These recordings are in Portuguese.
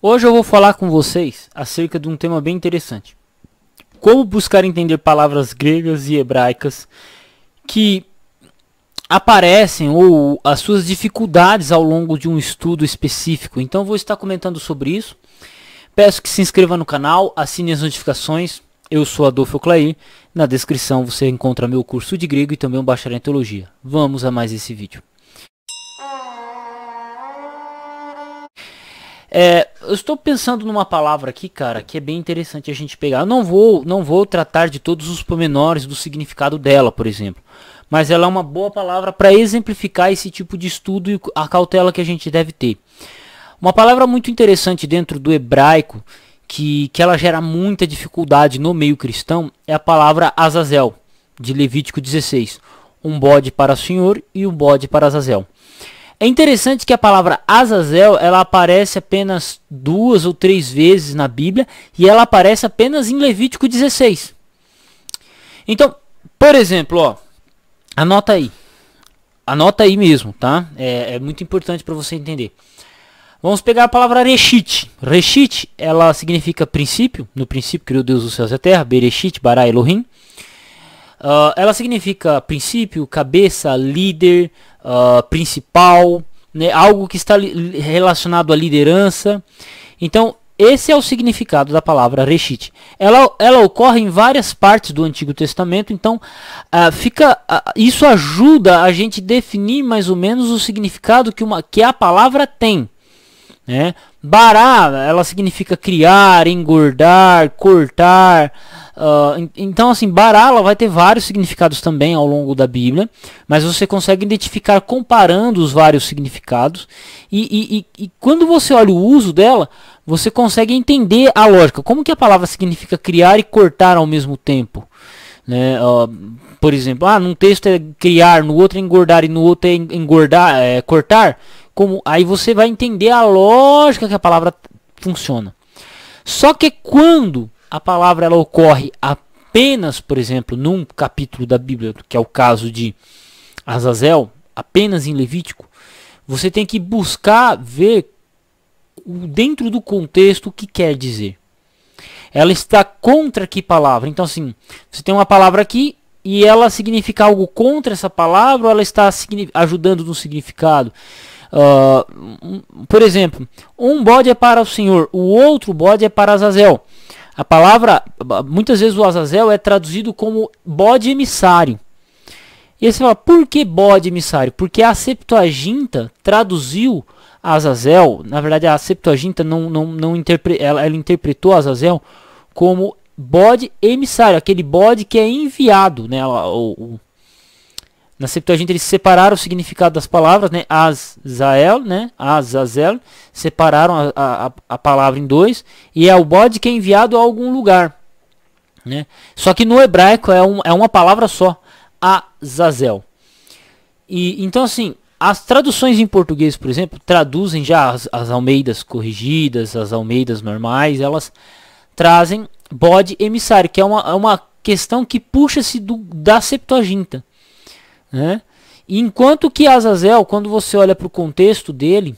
Hoje eu vou falar com vocês acerca de um tema bem interessante. Como buscar entender palavras gregas e hebraicas que aparecem ou as suas dificuldades ao longo de um estudo específico. Então vou estar comentando sobre isso. Peço que se inscreva no canal, assine as notificações. Eu sou Adolfo Clair. Na descrição você encontra meu curso de grego e também um bacharel em teologia. Vamos a mais esse vídeo. É, eu estou pensando numa palavra aqui, cara, que é bem interessante a gente pegar. Eu não vou, não vou tratar de todos os pormenores do significado dela, por exemplo. Mas ela é uma boa palavra para exemplificar esse tipo de estudo e a cautela que a gente deve ter. Uma palavra muito interessante dentro do hebraico, que, que ela gera muita dificuldade no meio cristão, é a palavra Azazel, de Levítico 16. Um bode para o Senhor e um bode para Azazel. É interessante que a palavra Azazel ela aparece apenas duas ou três vezes na Bíblia e ela aparece apenas em Levítico 16. Então, por exemplo, ó, anota aí, anota aí mesmo, tá? É, é muito importante para você entender. Vamos pegar a palavra Reshit. Reshit, ela significa princípio. No princípio criou Deus os céus e a terra. Bereshit, Bará, Elohim. Uh, ela significa princípio, cabeça, líder, ah, principal, né, algo que está relacionado à liderança. Então, esse é o significado da palavra reshit. Ela, ela ocorre em várias partes do Antigo Testamento, então uh, fica, uh, isso ajuda a gente definir mais ou menos o significado que, uma, que a palavra tem. Né? Bará, ela significa criar, engordar, cortar, ah, então, assim, Barala vai ter vários significados também ao longo da Bíblia, mas você consegue identificar comparando os vários significados. E, e, e, e, quando você olha o uso dela, você consegue entender a lógica. Como que a palavra significa criar e cortar ao mesmo tempo? Né? Uh, por exemplo, ah, num texto é criar, no outro é engordar e no outro é engordar, é, cortar. Como, aí você vai entender a lógica que a palavra funciona. Só que quando a palavra ela ocorre apenas, por exemplo, num capítulo da Bíblia, que é o caso de Azazel, apenas em Levítico, você tem que buscar ver dentro do contexto o que quer dizer. Ela está contra que palavra? Então, assim, você tem uma palavra aqui e ela significa algo contra essa palavra ou ela está ajudando no significado? Uh, por exemplo, um bode é para o Senhor, o outro bode é para Azazel. A palavra, muitas vezes o Azazel é traduzido como bode emissário. E aí você fala, por que bode emissário? Porque a Septuaginta traduziu Azazel, na verdade a Septuaginta não, não, não interpre, ela, ela interpretou Azazel como bode emissário, aquele bode que é enviado, né? O, o, na Septuaginta eles separaram o significado das palavras, né? Azael, né? Azazel, separaram a, a, a palavra em dois e é o bode que é enviado a algum lugar, né? Só que no hebraico é, um, é uma palavra só, Azazel. E então assim, as traduções em português, por exemplo, traduzem já as, as Almeidas corrigidas, as Almeidas normais, elas trazem bode emissário, que é uma, é uma questão que puxa-se da Septuaginta. Né? Enquanto que Azazel, quando você olha para o contexto dele,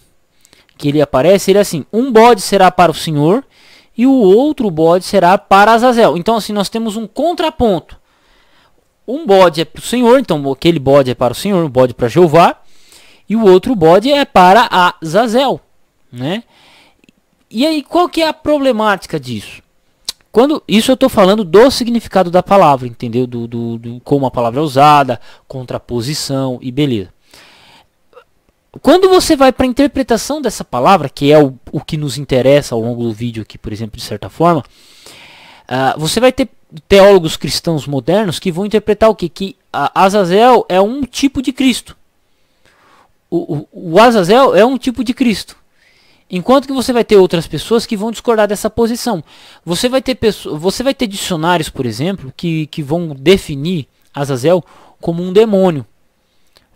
que ele aparece, ele é assim, um bode será para o Senhor e o outro bode será para Azazel. Então assim, nós temos um contraponto. Um bode é para o Senhor, então aquele bode é para o Senhor, um bode para Jeová, e o outro bode é para Azazel, né? E aí, qual que é a problemática disso? Quando isso eu estou falando do significado da palavra, entendeu? Do, do, do, como a palavra é usada, contraposição e beleza. Quando você vai para a interpretação dessa palavra, que é o, o que nos interessa ao longo do vídeo aqui, por exemplo, de certa forma, uh, você vai ter teólogos cristãos modernos que vão interpretar o que? Que Azazel é um tipo de Cristo. O, o, o Azazel é um tipo de Cristo. Enquanto que você vai ter outras pessoas que vão discordar dessa posição. Você vai ter, você vai ter dicionários, por exemplo, que, que vão definir Azazel como um demônio.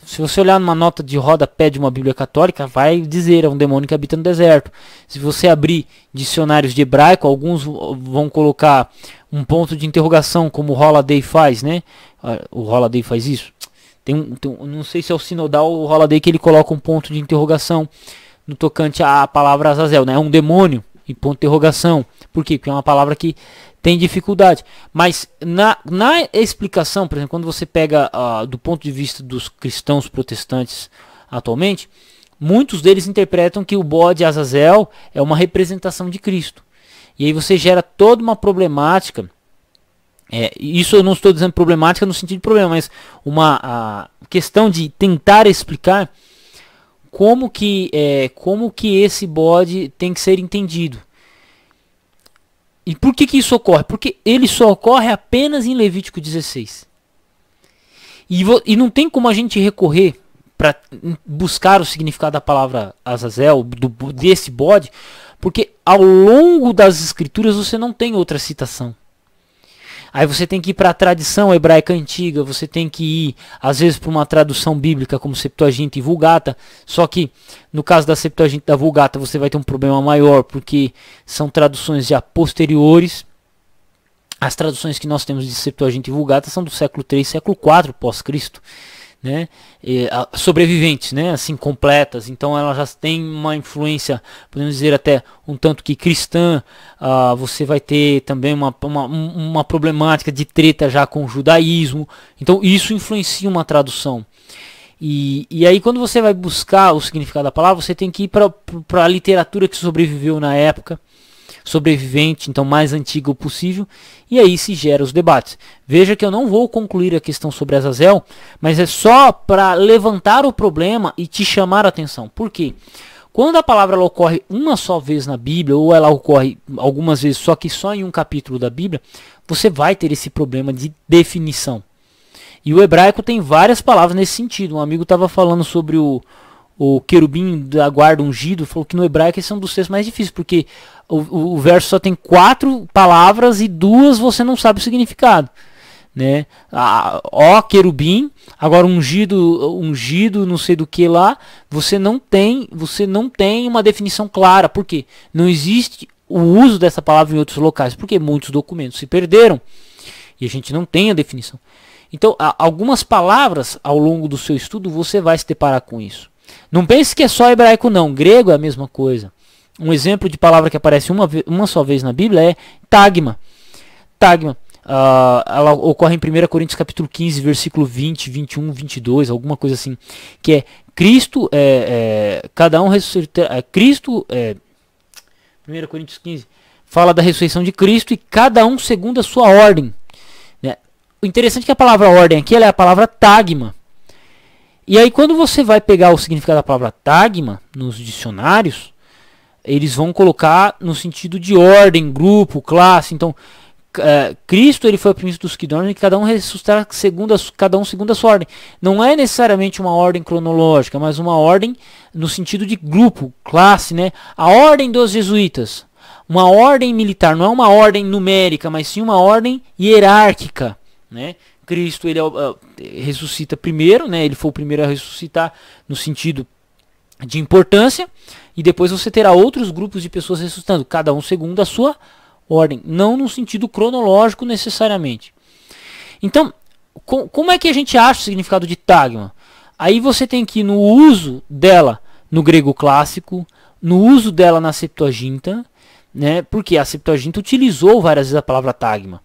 Se você olhar numa nota de rodapé de uma Bíblia católica, vai dizer é um demônio que habita no deserto. Se você abrir dicionários de hebraico, alguns vão colocar um ponto de interrogação, como o Holiday faz, né? Ah, o Holiday faz isso. Tem um, tem um não sei se é o sinodal ou o Holiday que ele coloca um ponto de interrogação no tocante à palavra Azazel, né? É um demônio, e ponto de interrogação. Por quê? Porque é uma palavra que tem dificuldade. Mas na, na explicação, por exemplo, quando você pega uh, do ponto de vista dos cristãos protestantes atualmente, muitos deles interpretam que o bode Azazel é uma representação de Cristo. E aí você gera toda uma problemática. É, isso eu não estou dizendo problemática no sentido de problema, mas uma ah, questão de tentar explicar como que é, como que esse bode tem que ser entendido. E por que, que isso ocorre? Porque ele só ocorre apenas em Levítico 16. E, e não tem como a gente recorrer para buscar o significado da palavra Azazel, do, desse bode, porque ao longo das escrituras você não tem outra citação. Aí você tem que ir para a tradição hebraica antiga, você tem que ir às vezes para uma tradução bíblica como Septuaginta e Vulgata. Só que no caso da Septuaginta e da Vulgata você vai ter um problema maior porque são traduções já posteriores. As traduções que nós temos de Septuaginta e Vulgata são do século 3, século 4 pós-Cristo né, sobreviventes, né, assim completas. Então ela já tem uma influência, podemos dizer até um tanto que cristã. Ah, você vai ter também uma, uma, uma problemática de treta já com o judaísmo. Então isso influencia uma tradução. E, e, aí quando você vai buscar o significado da palavra, você tem que ir para a literatura que sobreviveu na época sobrevivente, então mais antigo possível, e aí se gera os debates. Veja que eu não vou concluir a questão sobre Azazel, mas é só para levantar o problema e te chamar a atenção. Por quê? Quando a palavra ocorre uma só vez na Bíblia, ou ela ocorre algumas vezes, só que só em um capítulo da Bíblia, você vai ter esse problema de definição. E o hebraico tem várias palavras nesse sentido. Um amigo estava falando sobre o, o querubim da guarda ungido, falou que no hebraico esse é um dos textos mais difíceis, porque o, o, o verso só tem quatro palavras e duas você não sabe o significado. Né? Ah, ó querubim, agora ungido, ungido, não sei do que lá, você não tem, você não tem uma definição clara, porque não existe o uso dessa palavra em outros locais, porque muitos documentos se perderam e a gente não tem a definição. Então, algumas palavras ao longo do seu estudo você vai se deparar com isso. Não pense que é só hebraico, não. Grego é a mesma coisa. Um exemplo de palavra que aparece uma, uma só vez na Bíblia é tagma. Tagma. Uh, ela ocorre em 1 Coríntios capítulo 15, versículo 20, 21, 22, alguma coisa assim. Que é Cristo, é, é cada um ressuscitará. É, Cristo, é, 1 Coríntios 15, fala da ressurreição de Cristo e cada um segundo a sua ordem. Né? O interessante é que a palavra ordem aqui é a palavra tagma. E aí quando você vai pegar o significado da palavra tagma nos dicionários, eles vão colocar no sentido de ordem, grupo, classe. Então, é, Cristo ele foi o primeiro dos que dormem, cada um ressuscitará segundo a, cada um segundo a sua ordem. Não é necessariamente uma ordem cronológica, mas uma ordem no sentido de grupo, classe, né? A ordem dos jesuítas, uma ordem militar, não é uma ordem numérica, mas sim uma ordem hierárquica, né? Cristo ele é é ressuscita primeiro, né? Ele foi o primeiro a ressuscitar no sentido de importância e depois você terá outros grupos de pessoas ressuscitando, cada um segundo a sua ordem, não no sentido cronológico necessariamente. Então, com, como é que a gente acha o significado de tagma? Aí você tem que ir no uso dela no grego clássico, no uso dela na Septuaginta, né? Porque a Septuaginta utilizou várias vezes a palavra tagma.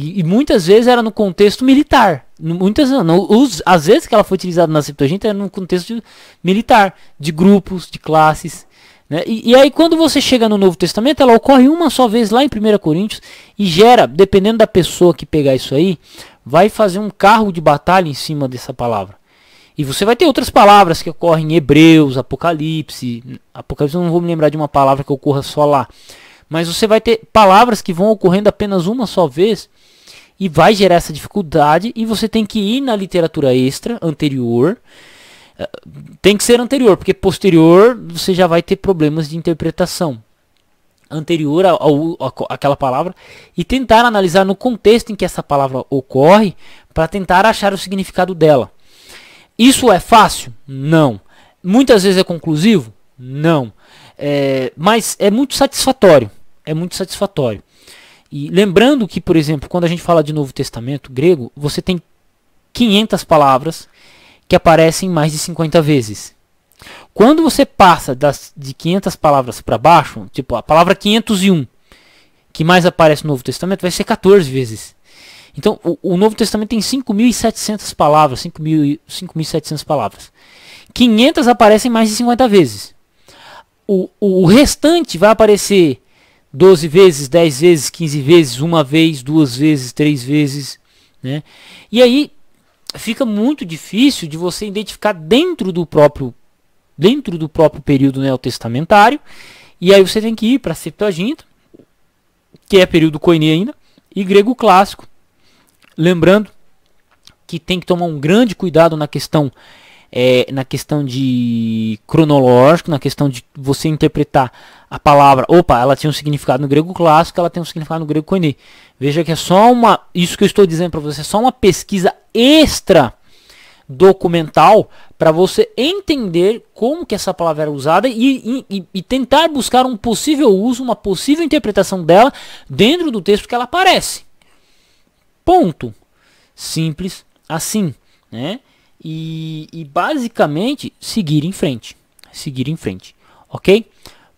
E, e, muitas vezes era no contexto militar. Muitas não. Os, as vezes que ela foi utilizada na Septuaginta era no contexto de, militar, de grupos, de classes. Né? E, e, aí, quando você chega no Novo Testamento, ela ocorre uma só vez lá em 1 Coríntios e gera, dependendo da pessoa que pegar isso aí, vai fazer um carro de batalha em cima dessa palavra. E você vai ter outras palavras que ocorrem em Hebreus, Apocalipse. Apocalipse eu não vou me lembrar de uma palavra que ocorra só lá. Mas você vai ter palavras que vão ocorrendo apenas uma só vez e vai gerar essa dificuldade e você tem que ir na literatura extra anterior. Eh, tem que ser anterior, porque posterior você já vai ter problemas de interpretação anterior ao, ao, àquela palavra e tentar analisar no contexto em que essa palavra ocorre para tentar achar o significado dela. Isso é fácil? Não. Muitas vezes é conclusivo? Não. É, mas é muito satisfatório é muito satisfatório. E lembrando que, por exemplo, quando a gente fala de Novo Testamento grego, você tem 500 palavras que aparecem mais de 50 vezes. Quando você passa das, de 500 palavras para baixo, tipo a palavra 501, que mais aparece no Novo Testamento, vai ser 14 vezes. Então, o, o Novo Testamento tem 5.700 palavras, 5.700 palavras. 500 aparecem mais de 50 vezes. O, o, o restante vai aparecer 12 vezes, 10 vezes, 15 vezes, uma vez, duas vezes, três vezes. Né? E aí fica muito difícil de você identificar dentro do próprio dentro do próprio período neotestamentário. E aí você tem que ir para a Septuaginta, que é período Koine ainda, e grego clássico. Lembrando que tem que tomar um grande cuidado na questão é, na questão de cronológico, na questão de você interpretar a palavra, opa, ela tinha um significado no grego clássico, ela tem um significado no grego koine. Veja que é só uma, isso que eu estou dizendo para você, é só uma pesquisa extra documental para você entender como que essa palavra era usada e, e, e, tentar buscar um possível uso, uma possível interpretação dela dentro do texto que ela aparece. Ponto. Simples assim, né? e, e basicamente seguir em frente. Seguir em frente, ok?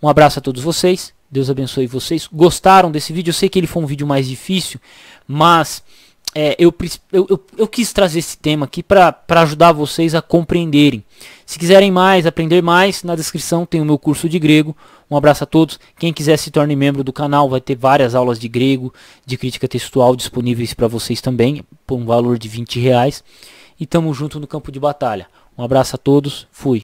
Um abraço a todos vocês. Deus abençoe vocês. Gostaram desse vídeo? Eu sei que ele foi um vídeo mais difícil, mas é, eu, eu, eu, eu, quis trazer esse tema aqui para ajudar vocês a compreenderem. Se quiserem mais, aprender mais, na descrição tem o meu curso de grego. Um abraço a todos. Quem quiser se torne membro do canal, vai ter várias aulas de grego, de crítica textual disponíveis para vocês também, por um valor de 20 reais e tamo junto no campo de batalha. Um abraço a todos, fui.